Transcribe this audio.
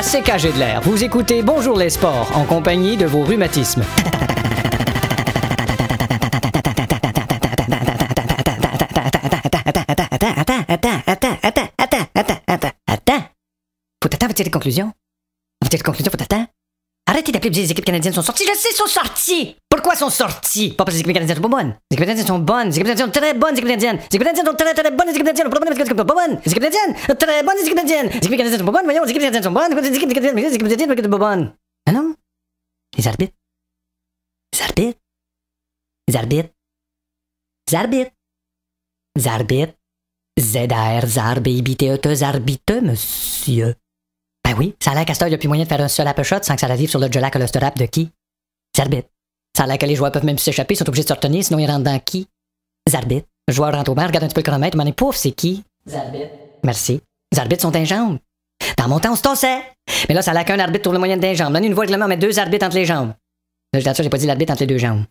à CKG de l'air. Vous écoutez Bonjour les sports en compagnie de vos rhumatismes. des des conclusions, Arrêtez d'appeler les équipes canadiennes sont sorties. Je sais, sont sorties! pourquoi sont sortis. Pas parce que les canadiennes sont bonnes. Les canadiennes sont bonnes. Les canadiennes sont très bonnes. Les canadiennes. Les canadiennes sont très très bonnes. Les canadiennes. problème c'est sont pas bonnes. Les canadiennes. Très bonnes. Les canadiennes. Les canadiennes sont pas bonnes. Voyons. Les canadiennes sont bonnes. Les canadiennes sont bonnes. Ah non. Les arbitres. Les arbitres. Les arbitres. Les arbitres. Les arbitres. ZAR, ZARBITE, monsieur. Ben oui, ça a l'air qu'à a plus moyen de faire un seul apple shot sans que ça arrive sur le de qui? Zarbit. Ça a l'air que les joueurs peuvent même s'échapper, ils sont obligés de se retenir, sinon ils rentrent dans qui Zarbit. Le joueur rentre au bar, regarde un petit peu le chronomètre, mais pouf, c'est qui Zarbit. Merci. Les arbitres sont jambes. Dans mon temps, on se tossait. Mais là, ça a l'air qu'un arbitre trouve le moyen de jambes. Là, une voix voix la main, on met deux arbitres entre les jambes. Là, je j'ai pas dit l'arbitre entre les deux jambes.